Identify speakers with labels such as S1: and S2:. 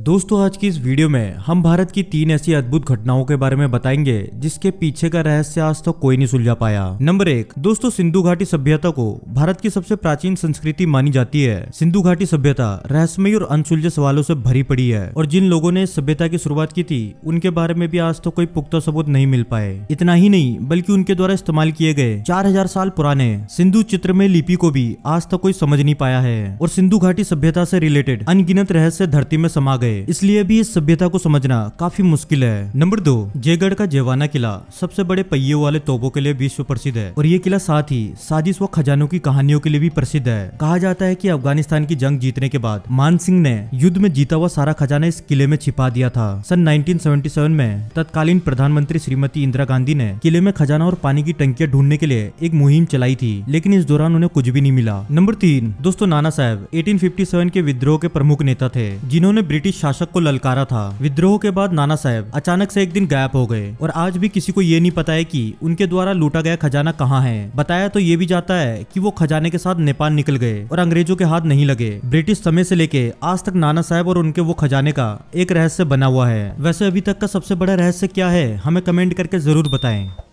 S1: दोस्तों आज की इस वीडियो में हम भारत की तीन ऐसी अद्भुत घटनाओं के बारे में बताएंगे जिसके पीछे का रहस्य आज तक तो कोई नहीं सुलझा पाया नंबर एक दोस्तों सिंधु घाटी सभ्यता को भारत की सबसे प्राचीन संस्कृति मानी जाती है सिंधु घाटी सभ्यता रहस्यमयी और अनसुलझे सवालों से भरी पड़ी है और जिन लोगों ने सभ्यता की शुरुआत की थी उनके बारे में भी आज तक तो कोई पुख्ता सबूत नहीं मिल पाए इतना ही नहीं बल्कि उनके द्वारा इस्तेमाल किए गए चार साल पुराने सिंधु चित्र में लिपि को भी आज तक कोई समझ नहीं पाया है और सिंधु घाटी सभ्यता से रिलेटेड अनगिनत रहस्य धरती में समा गए इसलिए भी इस सभ्यता को समझना काफी मुश्किल है नंबर दो जयगढ़ का जेवाना किला सबसे बड़े पहियो वाले तोपो के लिए विश्व प्रसिद्ध है और ये किला साथ ही साजिश व खजानों की कहानियों के लिए भी प्रसिद्ध है कहा जाता है की अफगानिस्तान की जंग जीतने के बाद मान सिंह ने युद्ध में जीता हुआ सारा खजाना इस किले में छिपा दिया था सन नाइनटीन में तत्कालीन प्रधानमंत्री श्रीमती इंदिरा गांधी ने किले में खजाना और पानी की टंकियां ढूंढने के लिए एक मुहिम चलाई थी लेकिन इस दौरान उन्हें कुछ भी नहीं मिला नंबर तीन दोस्तों नाना साहब 1857 के विद्रोह के प्रमुख नेता थे जिन्होंने ब्रिटिश ब्रिटिश शासक को ललकारा था विद्रोह के बाद नाना साहब अचानक से एक दिन गायब हो गए और आज भी किसी को ये नहीं पता है कि उनके द्वारा लूटा गया खजाना कहाँ है बताया तो ये भी जाता है कि वो खजाने के साथ नेपाल निकल गए और अंग्रेजों के हाथ नहीं लगे ब्रिटिश समय से लेके आज तक नाना साहब और उनके वो खजाने का एक रहस्य बना हुआ है वैसे अभी तक का सबसे बड़ा रहस्य क्या है हमें कमेंट करके जरूर बताएं